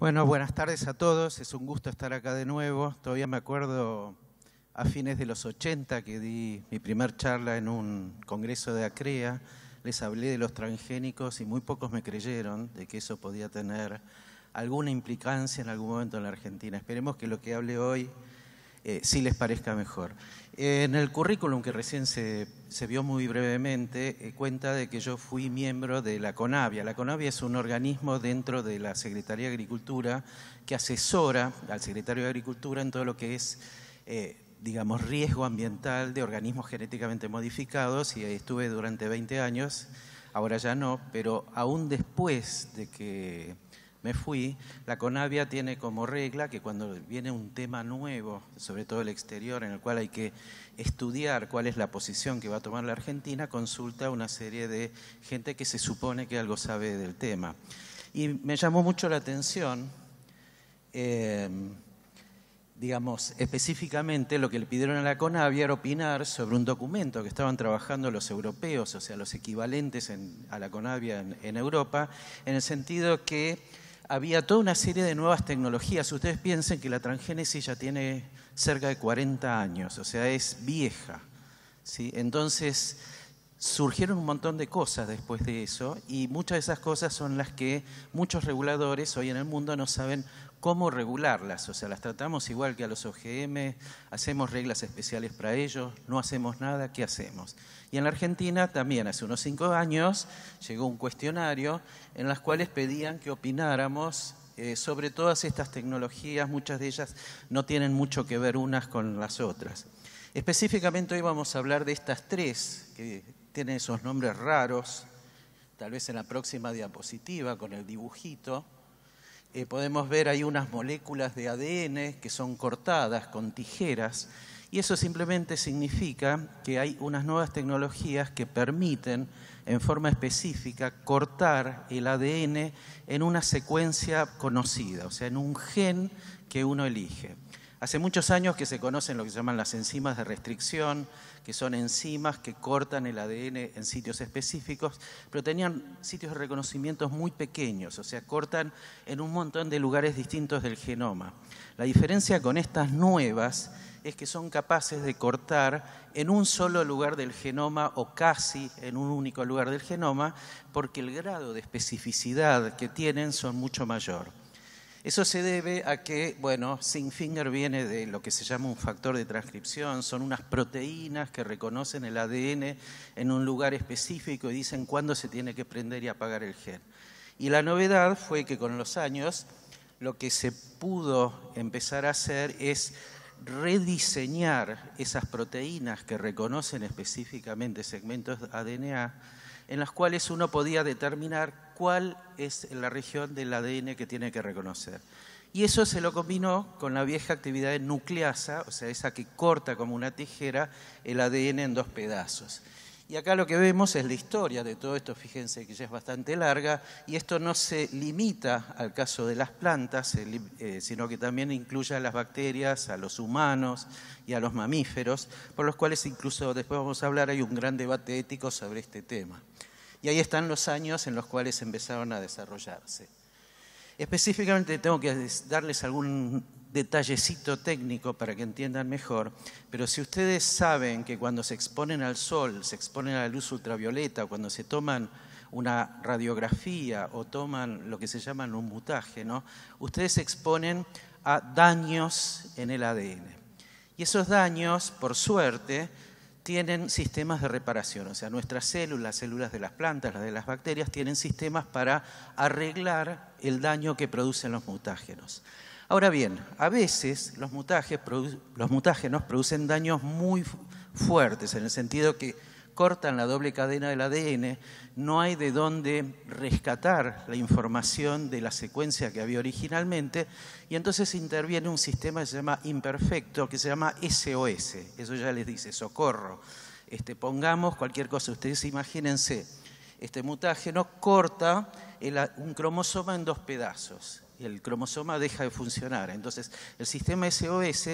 Bueno, buenas tardes a todos. Es un gusto estar acá de nuevo. Todavía me acuerdo a fines de los 80 que di mi primer charla en un congreso de Acrea. Les hablé de los transgénicos y muy pocos me creyeron de que eso podía tener alguna implicancia en algún momento en la Argentina. Esperemos que lo que hable hoy eh, sí les parezca mejor. En el currículum que recién se, vio muy brevemente, eh, cuenta de que yo fui miembro de la CONAVIA. La CONAVIA es un organismo dentro de la Secretaría de Agricultura que asesora al secretario de Agricultura en todo lo que es, eh, digamos, riesgo ambiental de organismos genéticamente modificados y ahí estuve durante 20 años, ahora ya no, pero aún después de que me fui, la Conavia tiene como regla que cuando viene un tema nuevo, sobre todo el exterior, en el cual hay que estudiar cuál es la posición que va a tomar la Argentina, consulta a una serie de gente que se supone que algo sabe del tema. Y me llamó mucho la atención, eh, digamos, específicamente lo que le pidieron a la Conavia era opinar sobre un documento que estaban trabajando los europeos, o sea, los equivalentes a la Conavia en Europa, en el sentido que había toda una serie de nuevas tecnologías. Ustedes piensen que la transgénesis ya tiene cerca de 40 años, o sea, es vieja. Entonces, surgieron un montón de cosas después de eso y muchas de esas cosas son las que muchos reguladores hoy en el mundo no saben cómo regularlas, o sea, las tratamos igual que a los OGM, hacemos reglas especiales para ellos, no hacemos nada, ¿qué hacemos? Y en la Argentina también hace unos cinco años llegó un cuestionario en las cuales pedían que opináramos eh, sobre todas estas tecnologías, muchas de ellas no tienen mucho que ver unas con las otras. Específicamente hoy vamos a hablar de estas tres, que tienen esos nombres raros, tal vez en la próxima diapositiva con el dibujito. Eh, podemos ver hay unas moléculas de ADN que son cortadas con tijeras y eso simplemente significa que hay unas nuevas tecnologías que permiten en forma específica cortar el ADN en una secuencia conocida, o sea, en un gen que uno elige. Hace muchos años que se conocen lo que se llaman las enzimas de restricción, que son enzimas que cortan el ADN en sitios específicos, pero tenían sitios de reconocimiento muy pequeños, o sea, cortan en un montón de lugares distintos del genoma. La diferencia con estas nuevas es que son capaces de cortar en un solo lugar del genoma o casi en un único lugar del genoma, porque el grado de especificidad que tienen son mucho mayor. Eso se debe a que, bueno, Singfinger viene de lo que se llama un factor de transcripción, son unas proteínas que reconocen el ADN en un lugar específico y dicen cuándo se tiene que prender y apagar el gen. Y la novedad fue que con los años lo que se pudo empezar a hacer es rediseñar esas proteínas que reconocen específicamente segmentos de ADN en las cuales uno podía determinar cuál es la región del ADN que tiene que reconocer. Y eso se lo combinó con la vieja actividad de nucleasa, o sea, esa que corta como una tijera el ADN en dos pedazos. Y acá lo que vemos es la historia de todo esto, fíjense que ya es bastante larga, y esto no se limita al caso de las plantas, eh, sino que también incluye a las bacterias, a los humanos y a los mamíferos, por los cuales incluso después vamos a hablar, hay un gran debate ético sobre este tema. Y ahí están los años en los cuales empezaron a desarrollarse. Específicamente tengo que darles algún detallecito técnico para que entiendan mejor, pero si ustedes saben que cuando se exponen al sol, se exponen a la luz ultravioleta, cuando se toman una radiografía o toman lo que se llama un no, ustedes se exponen a daños en el ADN. Y esos daños, por suerte, tienen sistemas de reparación, o sea, nuestras células, células de las plantas, las de las bacterias, tienen sistemas para arreglar el daño que producen los mutágenos. Ahora bien, a veces los, los mutágenos producen daños muy fuertes, en el sentido que cortan la doble cadena del ADN, no hay de dónde rescatar la información de la secuencia que había originalmente, y entonces interviene un sistema que se llama imperfecto, que se llama SOS, eso ya les dice, socorro. Este, pongamos cualquier cosa, ustedes imagínense, este mutágeno corta un cromosoma en dos pedazos, y el cromosoma deja de funcionar, entonces el sistema SOS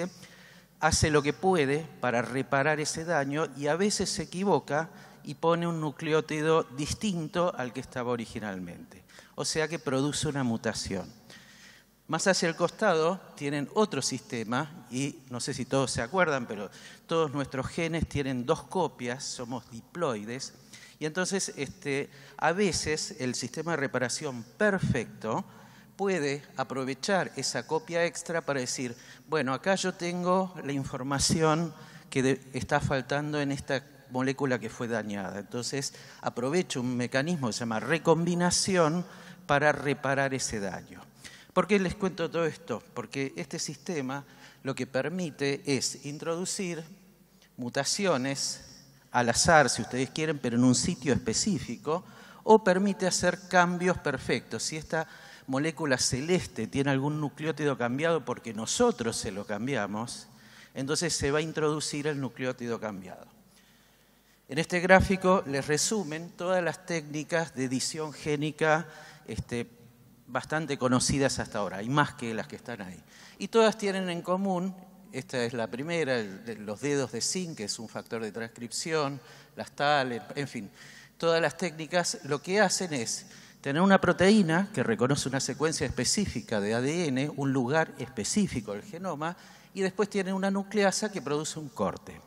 hace lo que puede para reparar ese daño y a veces se equivoca y pone un nucleótido distinto al que estaba originalmente. O sea que produce una mutación. Más hacia el costado tienen otro sistema y no sé si todos se acuerdan, pero todos nuestros genes tienen dos copias, somos diploides, y entonces este, a veces el sistema de reparación perfecto puede aprovechar esa copia extra para decir, bueno, acá yo tengo la información que está faltando en esta molécula que fue dañada. Entonces aprovecho un mecanismo que se llama recombinación para reparar ese daño. ¿Por qué les cuento todo esto? Porque este sistema lo que permite es introducir mutaciones al azar, si ustedes quieren, pero en un sitio específico, o permite hacer cambios perfectos. Si esta molécula celeste tiene algún nucleótido cambiado porque nosotros se lo cambiamos, entonces se va a introducir el nucleótido cambiado. En este gráfico les resumen todas las técnicas de edición génica este, bastante conocidas hasta ahora, Hay más que las que están ahí. Y todas tienen en común, esta es la primera, los dedos de zinc, que es un factor de transcripción, las tales, en fin, todas las técnicas lo que hacen es tener una proteína que reconoce una secuencia específica de ADN, un lugar específico del genoma, y después tiene una nucleasa que produce un corte.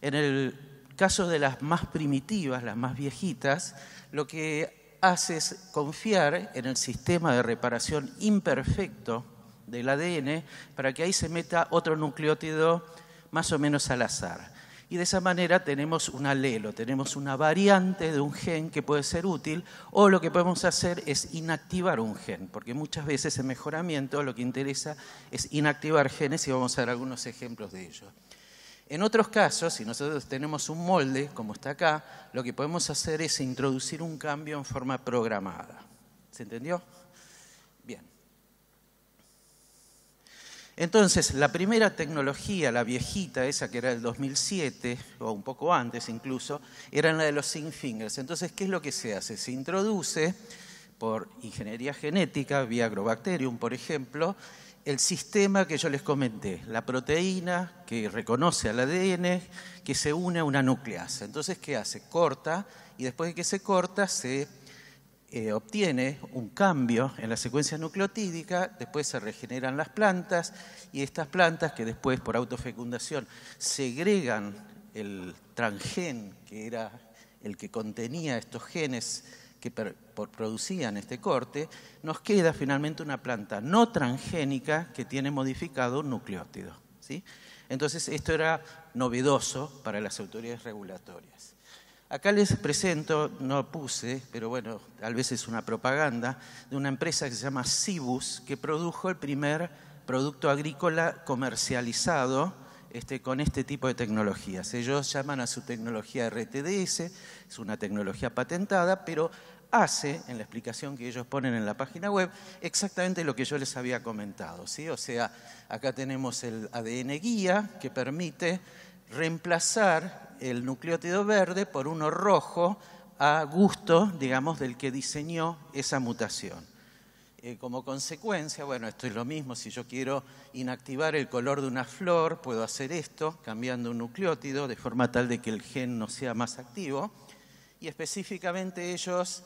En el caso de las más primitivas, las más viejitas, lo que hace es confiar en el sistema de reparación imperfecto del ADN para que ahí se meta otro nucleótido más o menos al azar y de esa manera tenemos un alelo, tenemos una variante de un gen que puede ser útil o lo que podemos hacer es inactivar un gen, porque muchas veces en mejoramiento lo que interesa es inactivar genes y vamos a dar algunos ejemplos de ello. En otros casos, si nosotros tenemos un molde, como está acá, lo que podemos hacer es introducir un cambio en forma programada. ¿Se entendió? Entonces, la primera tecnología, la viejita, esa que era del 2007, o un poco antes incluso, era la de los zinc fingers. Entonces, ¿qué es lo que se hace? Se introduce por ingeniería genética, vía agrobacterium, por ejemplo, el sistema que yo les comenté, la proteína que reconoce al ADN, que se une a una nucleasa. Entonces, ¿qué hace? Corta y después de que se corta, se eh, obtiene un cambio en la secuencia nucleotídica, después se regeneran las plantas y estas plantas que después por autofecundación segregan el transgen que era el que contenía estos genes que producían este corte, nos queda finalmente una planta no transgénica que tiene modificado un nucleótido. Entonces esto era novedoso para las autoridades regulatorias. Acá les presento, no puse, pero bueno, tal vez es una propaganda, de una empresa que se llama Cibus, que produjo el primer producto agrícola comercializado este, con este tipo de tecnologías. Ellos llaman a su tecnología RTDS, es una tecnología patentada, pero hace, en la explicación que ellos ponen en la página web, exactamente lo que yo les había comentado. ¿sí? O sea, acá tenemos el ADN guía que permite reemplazar el nucleótido verde por uno rojo a gusto, digamos, del que diseñó esa mutación. Eh, como consecuencia, bueno, esto es lo mismo, si yo quiero inactivar el color de una flor, puedo hacer esto, cambiando un nucleótido, de forma tal de que el gen no sea más activo. Y específicamente ellos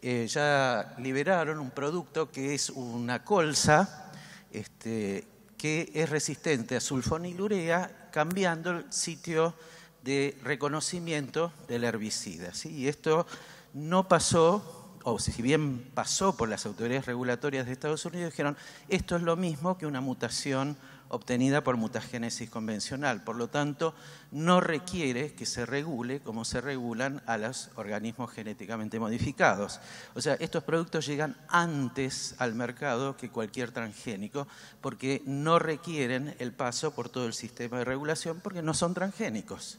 eh, ya liberaron un producto que es una colza, este, que es resistente a sulfonilurea, cambiando el sitio de reconocimiento del herbicida. Y esto no pasó, o si bien pasó por las autoridades regulatorias de Estados Unidos, dijeron, esto es lo mismo que una mutación obtenida por mutagénesis convencional. Por lo tanto, no requiere que se regule como se regulan a los organismos genéticamente modificados. O sea, estos productos llegan antes al mercado que cualquier transgénico porque no requieren el paso por todo el sistema de regulación porque no son transgénicos.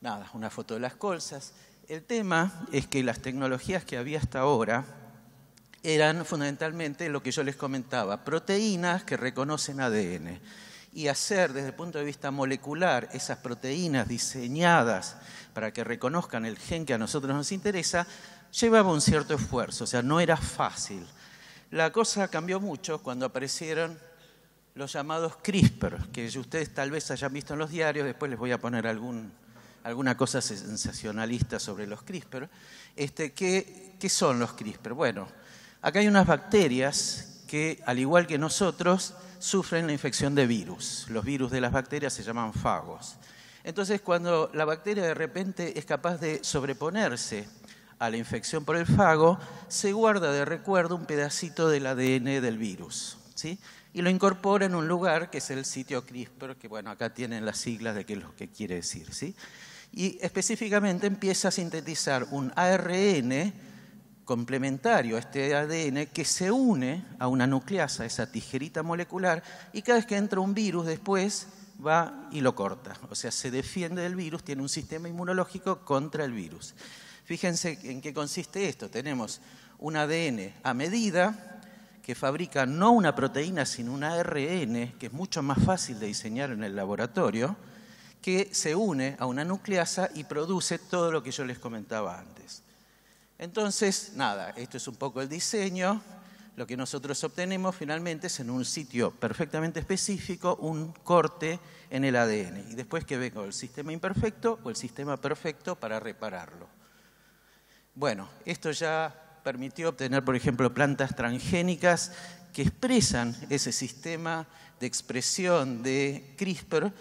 Nada, una foto de las colzas. El tema es que las tecnologías que había hasta ahora, eran fundamentalmente lo que yo les comentaba, proteínas que reconocen ADN. Y hacer desde el punto de vista molecular esas proteínas diseñadas para que reconozcan el gen que a nosotros nos interesa, llevaba un cierto esfuerzo, o sea, no era fácil. La cosa cambió mucho cuando aparecieron los llamados CRISPR, que ustedes tal vez hayan visto en los diarios, después les voy a poner alguna cosa sensacionalista sobre los CRISPR. Este, ¿qué, ¿Qué son los CRISPR? Bueno, Acá hay unas bacterias que, al igual que nosotros, sufren la infección de virus. Los virus de las bacterias se llaman fagos. Entonces, cuando la bacteria de repente es capaz de sobreponerse a la infección por el fago, se guarda de recuerdo un pedacito del ADN del virus. ¿sí? Y lo incorpora en un lugar que es el sitio CRISPR, que bueno, acá tienen las siglas de qué es lo que quiere decir. ¿sí? Y específicamente empieza a sintetizar un ARN complementario a este ADN que se une a una nucleasa, esa tijerita molecular, y cada vez que entra un virus después va y lo corta. O sea, se defiende del virus, tiene un sistema inmunológico contra el virus. Fíjense en qué consiste esto. Tenemos un ADN a medida que fabrica no una proteína, sino un ARN, que es mucho más fácil de diseñar en el laboratorio, que se une a una nucleasa y produce todo lo que yo les comentaba antes. Entonces, nada, esto es un poco el diseño. Lo que nosotros obtenemos finalmente es en un sitio perfectamente específico un corte en el ADN. Y después que venga el sistema imperfecto o el sistema perfecto para repararlo. Bueno, esto ya permitió obtener, por ejemplo, plantas transgénicas que expresan ese sistema de expresión de CRISPR,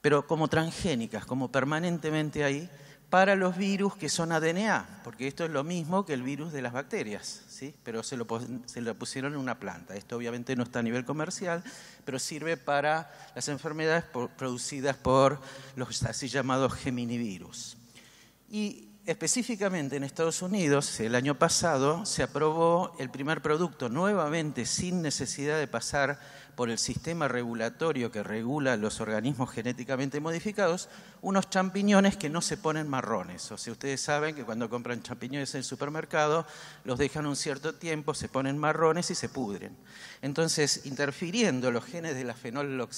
pero como transgénicas, como permanentemente ahí, para los virus que son ADNA, porque esto es lo mismo que el virus de las bacterias, pero se lo, se lo pusieron en una planta. Esto obviamente no está a nivel comercial, pero sirve para las enfermedades producidas por los así llamados geminivirus. Y específicamente en Estados Unidos, el año pasado, se aprobó el primer producto nuevamente sin necesidad de pasar por el sistema regulatorio que regula los organismos genéticamente modificados, unos champiñones que no se ponen marrones. O sea, ustedes saben que cuando compran champiñones en el supermercado, los dejan un cierto tiempo, se ponen marrones y se pudren. Entonces, interfiriendo los genes de las polifenol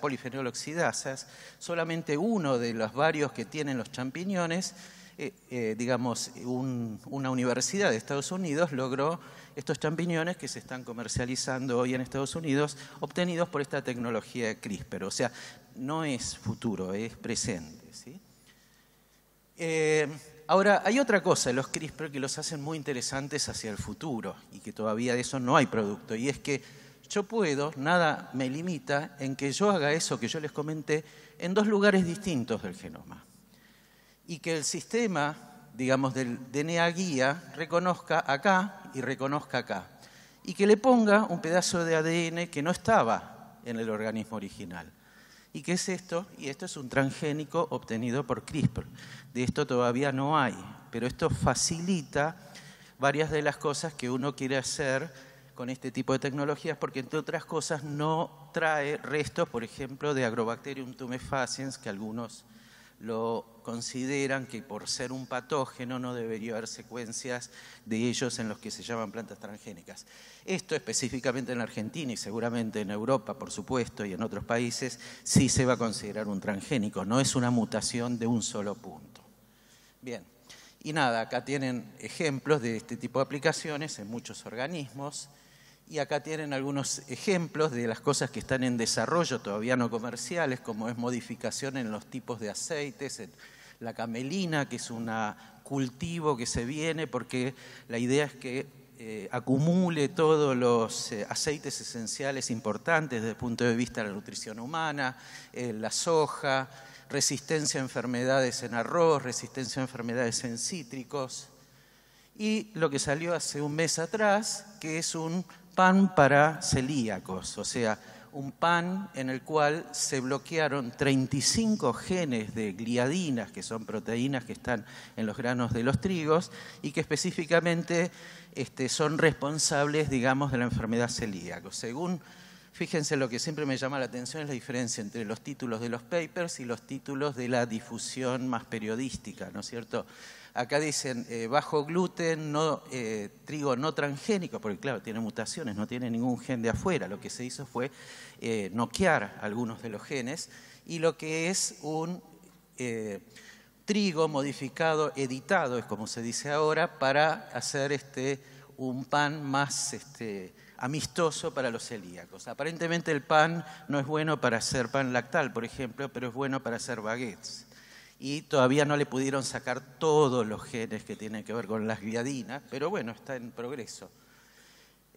polifenoloxidasas, solamente uno de los varios que tienen los champiñones, eh, eh, digamos, una universidad de Estados Unidos logró estos champiñones que se están comercializando hoy en Estados Unidos, obtenidos por esta tecnología de CRISPR. O sea, no es futuro, es presente. Eh, ahora, hay otra cosa los CRISPR que los hacen muy interesantes hacia el futuro y que todavía de eso no hay producto, y es que yo puedo, nada me limita en que yo haga eso que yo les comenté en dos lugares distintos del genoma y que el sistema, digamos, del DNA guía reconozca acá y reconozca acá, y que le ponga un pedazo de ADN que no estaba en el organismo original. ¿Y qué es esto? Y esto es un transgénico obtenido por CRISPR. De esto todavía no hay, pero esto facilita varias de las cosas que uno quiere hacer con este tipo de tecnologías, porque entre otras cosas no trae restos, por ejemplo, de Agrobacterium tumefaciens, que algunos lo consideran que por ser un patógeno no debería haber secuencias de ellos en los que se llaman plantas transgénicas. Esto específicamente en la Argentina y seguramente en Europa, por supuesto, y en otros países, sí se va a considerar un transgénico, no es una mutación de un solo punto. Bien, y nada, acá tienen ejemplos de este tipo de aplicaciones en muchos organismos. Y acá tienen algunos ejemplos de las cosas que están en desarrollo, todavía no comerciales, como es modificación en los tipos de aceites, en la camelina, que es un cultivo que se viene, porque la idea es que eh, acumule todos los eh, aceites esenciales importantes desde el punto de vista de la nutrición humana, eh, la soja, resistencia a enfermedades en arroz, resistencia a enfermedades en cítricos. Y lo que salió hace un mes atrás, que es un pan para celíacos, o sea, un pan en el cual se bloquearon 35 genes de gliadinas, que son proteínas que están en los granos de los trigos y que específicamente este, son responsables, digamos, de la enfermedad celíaca. Según Fíjense lo que siempre me llama la atención es la diferencia entre los títulos de los papers y los títulos de la difusión más periodística, ¿no es cierto? Acá dicen eh, bajo gluten, no, eh, trigo no transgénico, porque claro, tiene mutaciones, no tiene ningún gen de afuera. Lo que se hizo fue eh, noquear algunos de los genes y lo que es un trigo modificado, editado, es como se dice ahora, para hacer este, un pan más... Este, amistoso para los celíacos. Aparentemente el pan no es bueno para hacer pan lactal, por ejemplo, pero es bueno para hacer baguettes. Y todavía no le pudieron sacar todos los genes que tienen que ver con las gliadinas, pero bueno, está en progreso.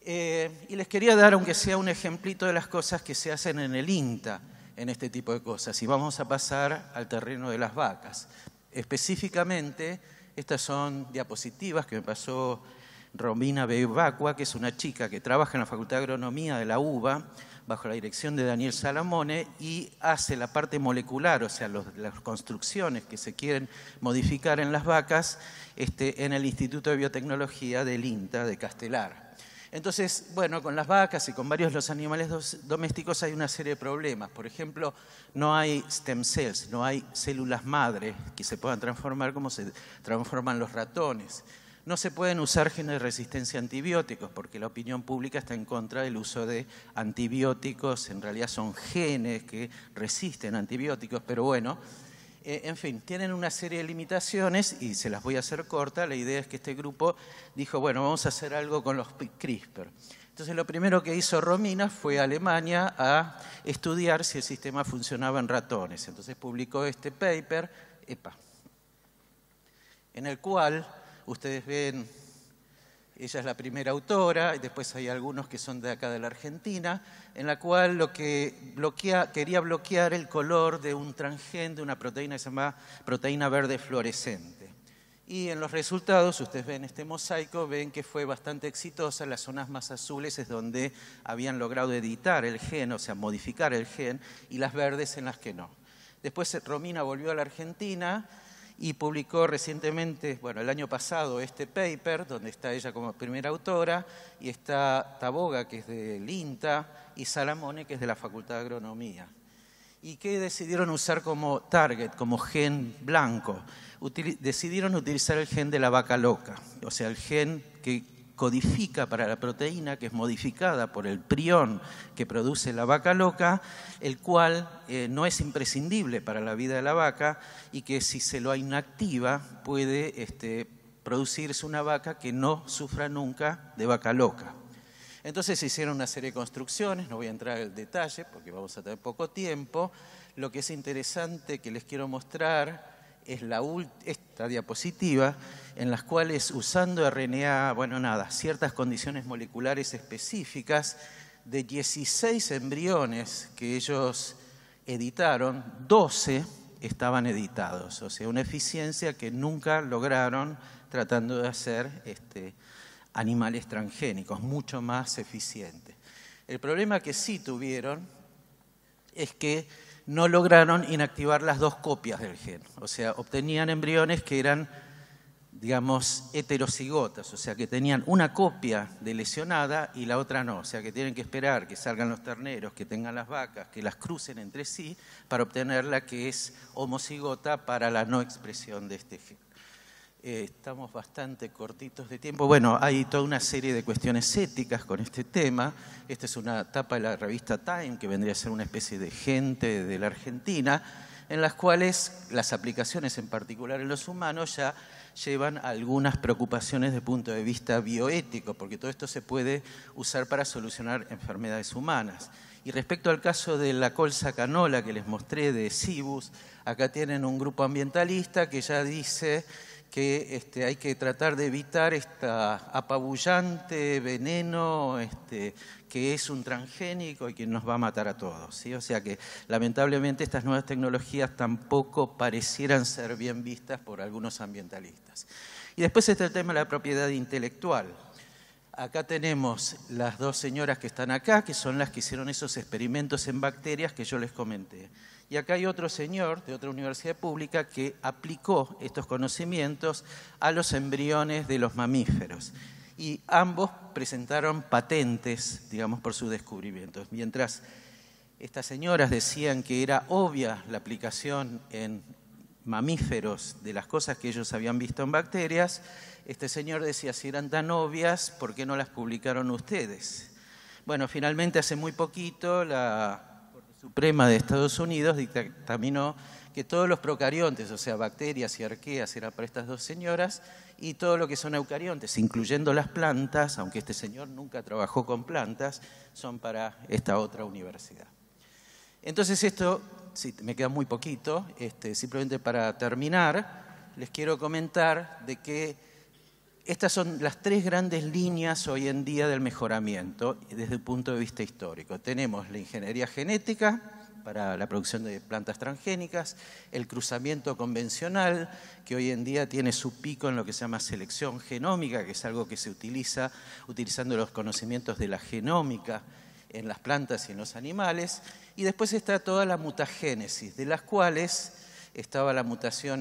Eh, y les quería dar, aunque sea un ejemplito de las cosas que se hacen en el INTA, en este tipo de cosas. Y vamos a pasar al terreno de las vacas. Específicamente, estas son diapositivas que me pasó Romina Vacua, que es una chica que trabaja en la Facultad de Agronomía de la UBA, bajo la dirección de Daniel Salamone, y hace la parte molecular, o sea, las construcciones que se quieren modificar en las vacas, este, en el Instituto de Biotecnología del INTA de Castelar. Entonces, bueno, con las vacas y con varios los animales domésticos hay una serie de problemas. Por ejemplo, no hay stem cells, no hay células madre que se puedan transformar como se transforman los ratones no se pueden usar genes de resistencia a antibióticos, porque la opinión pública está en contra del uso de antibióticos, en realidad son genes que resisten antibióticos, pero bueno, eh, en fin, tienen una serie de limitaciones y se las voy a hacer corta, la idea es que este grupo dijo, bueno, vamos a hacer algo con los CRISPR. Entonces lo primero que hizo Romina fue a Alemania a estudiar si el sistema funcionaba en ratones. Entonces publicó este paper, EPA, en el cual Ustedes ven, ella es la primera autora, y después hay algunos que son de acá de la Argentina, en la cual lo que quería bloquear el color de un transgén de una proteína que se llama proteína verde fluorescente. Y en los resultados, ustedes ven este mosaico, ven que fue bastante exitosa. En las zonas más azules es donde habían logrado editar el gen, o sea, modificar el gen, y las verdes en las que no. Después Romina volvió a la Argentina y publicó recientemente, bueno, el año pasado, este paper, donde está ella como primera autora, y está Taboga, que es del INTA, y Salamone, que es de la Facultad de Agronomía. ¿Y qué decidieron usar como target, como gen blanco? decidieron utilizar el gen de la vaca loca, o sea, el gen que codifica para la proteína que es modificada por el prión que produce la vaca loca, el cual eh, no es imprescindible para la vida de la vaca y que si se lo inactiva puede este, producirse una vaca que no sufra nunca de vaca loca. Entonces se hicieron una serie de construcciones, no voy a entrar al detalle porque vamos a tener poco tiempo. Lo que es interesante que les quiero mostrar es la esta diapositiva en las cuales usando RNA, bueno, nada, ciertas condiciones moleculares específicas de 16 embriones que ellos editaron, 12 estaban editados, o sea, una eficiencia que nunca lograron tratando de hacer este, animales transgénicos, mucho más eficiente. El problema que sí tuvieron es que no lograron inactivar las dos copias del gen. O sea, obtenían embriones que eran, digamos, heterocigotas, o sea, que tenían una copia de lesionada y la otra no. O sea, que tienen que esperar que salgan los terneros, que tengan las vacas, que las crucen entre sí para obtener la que es homocigota para la no expresión de este gen. Eh, estamos bastante cortitos de tiempo. Bueno, hay toda una serie de cuestiones éticas con este tema. Esta es una tapa de la revista Time, que vendría a ser una especie de gente de la Argentina, en las cuales las aplicaciones, en particular en los humanos, ya llevan algunas preocupaciones de punto de vista bioético, porque todo esto se puede usar para solucionar enfermedades humanas. Y respecto al caso de la colza canola que les mostré de Cibus, acá tienen un grupo ambientalista que ya dice que este, hay que tratar de evitar este apabullante veneno este, que es un transgénico y que nos va a matar a todos. O sea que lamentablemente estas nuevas tecnologías tampoco parecieran ser bien vistas por algunos ambientalistas. Y después está el tema de la propiedad intelectual. Acá tenemos las dos señoras que están acá, que son las que hicieron esos experimentos en bacterias que yo les comenté. Y acá hay otro señor de otra universidad pública que aplicó estos conocimientos a los embriones de los mamíferos. Y ambos presentaron patentes, digamos, por sus descubrimientos. Mientras estas señoras decían que era obvia la aplicación en mamíferos de las cosas que ellos habían visto en bacterias, este señor decía, si eran tan obvias, ¿por qué no las publicaron ustedes? Bueno, finalmente hace muy poquito la Suprema de Estados Unidos dictaminó que todos los procariontes, o sea, bacterias y arqueas, eran para estas dos señoras, y todo lo que son eucariontes, incluyendo las plantas, aunque este señor nunca trabajó con plantas, son para esta otra universidad. Entonces esto, si me queda muy poquito, este, simplemente para terminar, les quiero comentar de que estas son las tres grandes líneas hoy en día del mejoramiento desde el punto de vista histórico. Tenemos la ingeniería genética, para la producción de plantas transgénicas, el cruzamiento convencional, que hoy en día tiene su pico en lo que se llama selección genómica, que es algo que se utiliza utilizando los conocimientos de la genómica en las plantas y en los animales, y después está toda la mutagénesis, de las cuales estaba la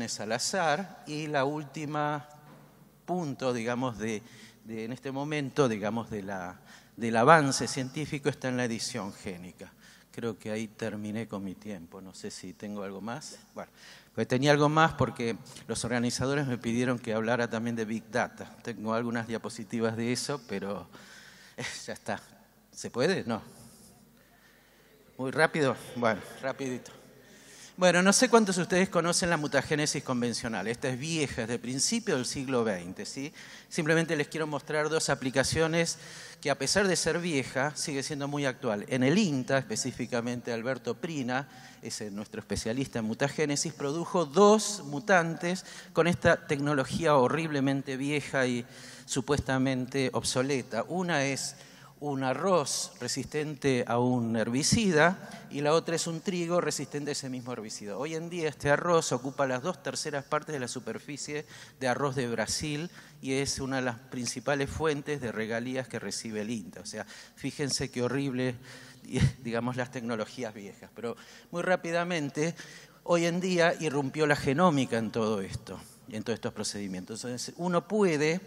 es al azar y la última punto, digamos, de, en este momento, digamos, de la, del avance científico está en la edición génica. Creo que ahí terminé con mi tiempo. No sé si tengo algo más. Bueno, pues tenía algo más porque los organizadores me pidieron que hablara también de Big Data. Tengo algunas diapositivas de eso, pero eh, ya está. ¿Se puede? No. Muy rápido. Bueno, rapidito. Bueno, no sé cuántos de ustedes conocen la mutagénesis convencional. Esta es vieja, es del principio del siglo XX. ¿sí? Simplemente les quiero mostrar dos aplicaciones que a pesar de ser vieja, sigue siendo muy actual. En el INTA, específicamente Alberto Prina, es nuestro especialista en mutagénesis, produjo dos mutantes con esta tecnología horriblemente vieja y supuestamente obsoleta. Una es un arroz resistente a un herbicida y la otra es un trigo resistente a ese mismo herbicida. Hoy en día este arroz ocupa las dos terceras partes de la superficie de arroz de Brasil y es una de las principales fuentes de regalías que recibe el INTA. O sea, fíjense qué horrible, digamos, las tecnologías viejas. Pero muy rápidamente, hoy en día irrumpió la genómica en todo esto, en todos estos procedimientos. Entonces, uno puede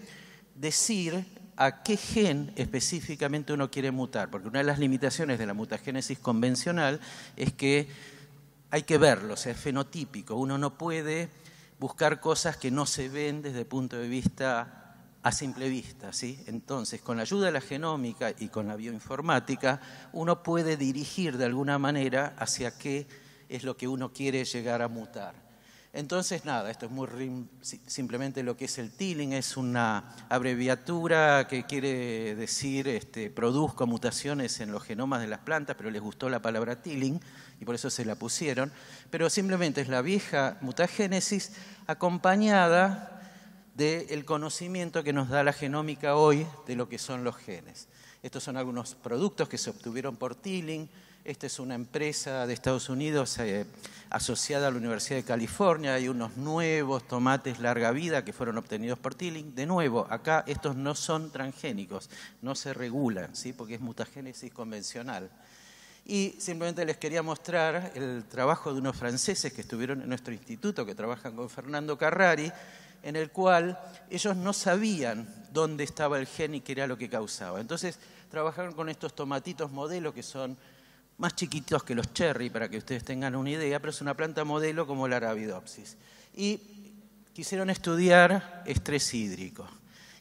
decir a qué gen específicamente uno quiere mutar, porque una de las limitaciones de la mutagénesis convencional es que hay que verlo, o sea, es fenotípico, uno no puede buscar cosas que no se ven desde el punto de vista a simple vista, ¿sí? Entonces, con la ayuda de la genómica y con la bioinformática, uno puede dirigir de alguna manera hacia qué es lo que uno quiere llegar a mutar. Entonces, nada, esto es muy simplemente lo que es el tilling, es una abreviatura que quiere decir este, produzco mutaciones en los genomas de las plantas, pero les gustó la palabra tilling y por eso se la pusieron. Pero simplemente es la vieja mutagénesis acompañada del conocimiento que nos da la genómica hoy de lo que son los genes. Estos son algunos productos que se obtuvieron por tilling, esta es una empresa de Estados Unidos eh, asociada a la Universidad de California. Hay unos nuevos tomates larga vida que fueron obtenidos por Tilling. De nuevo, acá estos no son transgénicos, no se regulan, ¿sí? porque es mutagénesis convencional. Y simplemente les quería mostrar el trabajo de unos franceses que estuvieron en nuestro instituto, que trabajan con Fernando Carrari, en el cual ellos no sabían dónde estaba el gen y qué era lo que causaba. Entonces trabajaron con estos tomatitos modelo que son más chiquitos que los cherry, para que ustedes tengan una idea, pero es una planta modelo como la Arabidopsis. Y quisieron estudiar estrés hídrico.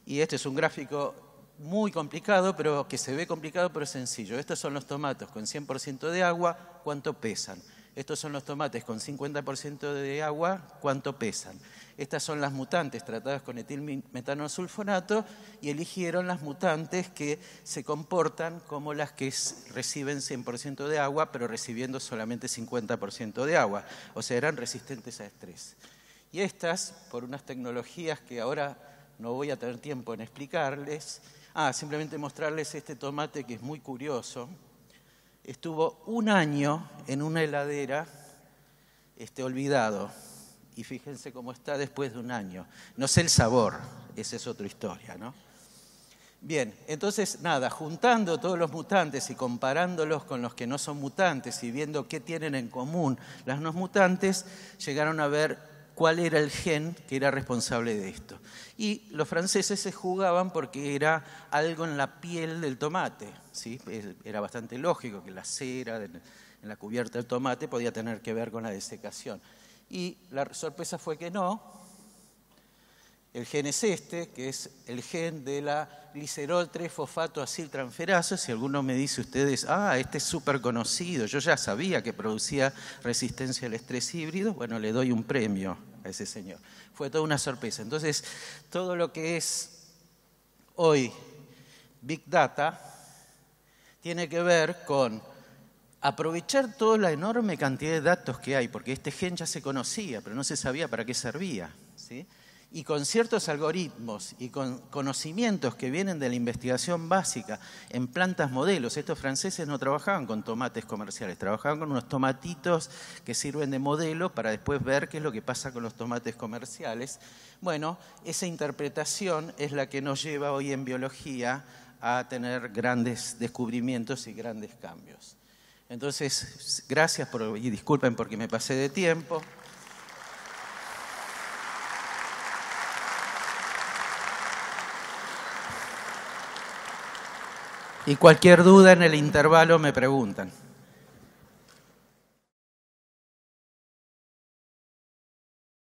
Y este es un gráfico muy complicado, pero que se ve complicado, pero sencillo. Estos son los tomates con 100% de agua, cuánto pesan. Estos son los tomates con 50% de agua, ¿cuánto pesan? Estas son las mutantes tratadas con etilmetanosulfonato y eligieron las mutantes que se comportan como las que reciben 100% de agua, pero recibiendo solamente 50% de agua, o sea, eran resistentes a estrés. Y estas, por unas tecnologías que ahora no voy a tener tiempo en explicarles, ah, simplemente mostrarles este tomate que es muy curioso, estuvo un año en una heladera este, olvidado. Y fíjense cómo está después de un año. No sé el sabor, esa es otra historia, ¿no? Bien, entonces nada, juntando todos los mutantes y comparándolos con los que no son mutantes y viendo qué tienen en común las no mutantes, llegaron a ver cuál era el gen que era responsable de esto. Y los franceses se jugaban porque era algo en la piel del tomate. ¿sí? Era bastante lógico que la cera en la cubierta del tomate podía tener que ver con la desecación. Y la sorpresa fue que no, el gen es este, que es el gen de la glicerol 3-fosfato aciltransferasa. Si alguno me dice ustedes, ah, este es súper conocido, yo ya sabía que producía resistencia al estrés híbrido, bueno, le doy un premio a ese señor. Fue toda una sorpresa. Entonces, todo lo que es hoy Big Data tiene que ver con aprovechar toda la enorme cantidad de datos que hay, porque este gen ya se conocía, pero no se sabía para qué servía. ¿sí? Y con ciertos algoritmos y con conocimientos que vienen de la investigación básica en plantas modelos, estos franceses no trabajaban con tomates comerciales, trabajaban con unos tomatitos que sirven de modelo para después ver qué es lo que pasa con los tomates comerciales. Bueno, esa interpretación es la que nos lleva hoy en biología a tener grandes descubrimientos y grandes cambios. Entonces, gracias y disculpen porque me pasé de tiempo. Y cualquier duda en el intervalo me preguntan.